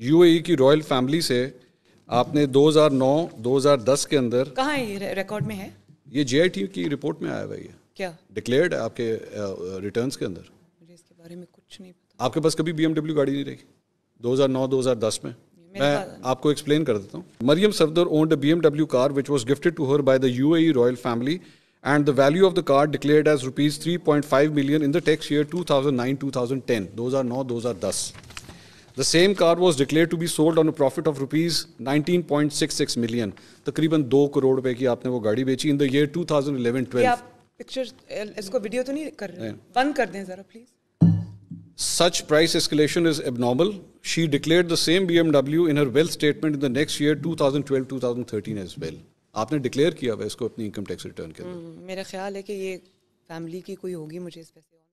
UAE e की royal family से आपने 2009 2010 के अंदर कहाँ है ये रिकॉर्ड में है ये जेआईटी की रिपोर्ट में आया हुआ ये क्या डिक्लेयर्ड है आपके रिटर्न्स के अंदर मुझे इसके बारे में कुछ नहीं पता आपके पास कभी बीएमडब्ल्यू गाड़ी नहीं रही 2009 2010 में मैं आपको एक्सप्लेन कर देता हूँ Maryam Safdar owned B M W car which was gifted to her by the U A royal family and the the value of car declared as rupees three point five million in the 3.5 year two thousand nine two thousand ten दो हज़ार नौ दो हज़ार दस The same car was declared to be sold on a profit of rupees 19.66 million. तकरीबन दो करोड़ रुपए की आपने वो गाड़ी बेची इन द ईयर 2011-12. आप पिक्चर इसको वीडियो तो नहीं कर रहे बंद कर दें जरा please Such price escalation is abnormal. She declared the same BMW in her wealth statement in the next year 2012-2013 as well. आपने डिक्लेयर किया हुआ इसको अपनी इनकम टैक्स रिटर्न के अंदर मेरा ख्याल है कि ये फैमिली की कोई होगी मुझे इस पैसे